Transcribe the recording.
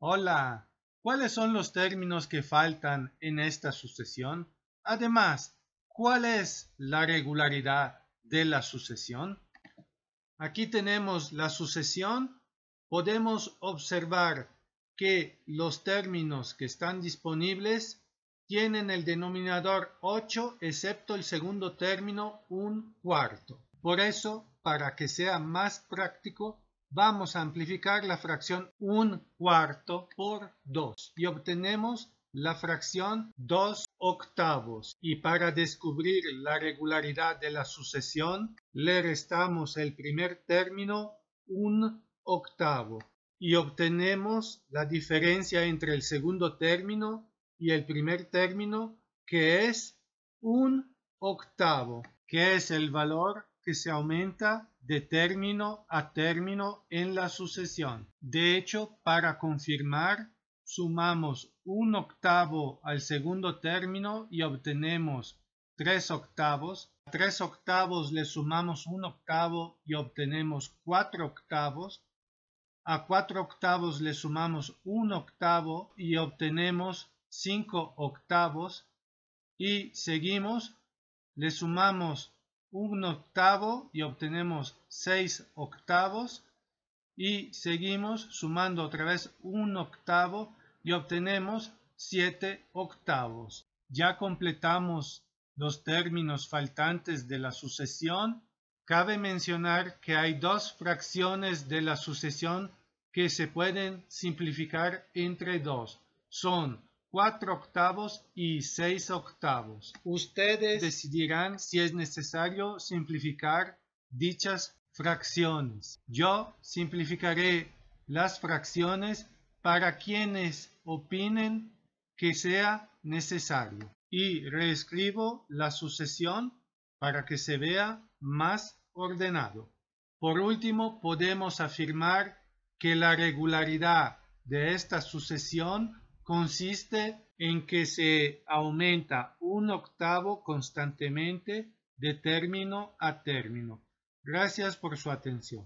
Hola, ¿cuáles son los términos que faltan en esta sucesión? Además, ¿cuál es la regularidad de la sucesión? Aquí tenemos la sucesión. Podemos observar que los términos que están disponibles tienen el denominador 8 excepto el segundo término un cuarto. Por eso, para que sea más práctico, vamos a amplificar la fracción 1 cuarto por 2 y obtenemos la fracción 2 octavos. Y para descubrir la regularidad de la sucesión, le restamos el primer término 1 octavo y obtenemos la diferencia entre el segundo término y el primer término que es 1 octavo, que es el valor que se aumenta de término a término en la sucesión. De hecho, para confirmar, sumamos un octavo al segundo término y obtenemos tres octavos. A tres octavos le sumamos un octavo y obtenemos cuatro octavos. A cuatro octavos le sumamos un octavo y obtenemos cinco octavos. Y seguimos, le sumamos un octavo y obtenemos seis octavos y seguimos sumando otra vez un octavo y obtenemos siete octavos. Ya completamos los términos faltantes de la sucesión. Cabe mencionar que hay dos fracciones de la sucesión que se pueden simplificar entre dos. Son cuatro octavos y seis octavos. Ustedes decidirán si es necesario simplificar dichas fracciones. Yo simplificaré las fracciones para quienes opinen que sea necesario y reescribo la sucesión para que se vea más ordenado. Por último, podemos afirmar que la regularidad de esta sucesión consiste en que se aumenta un octavo constantemente de término a término. Gracias por su atención.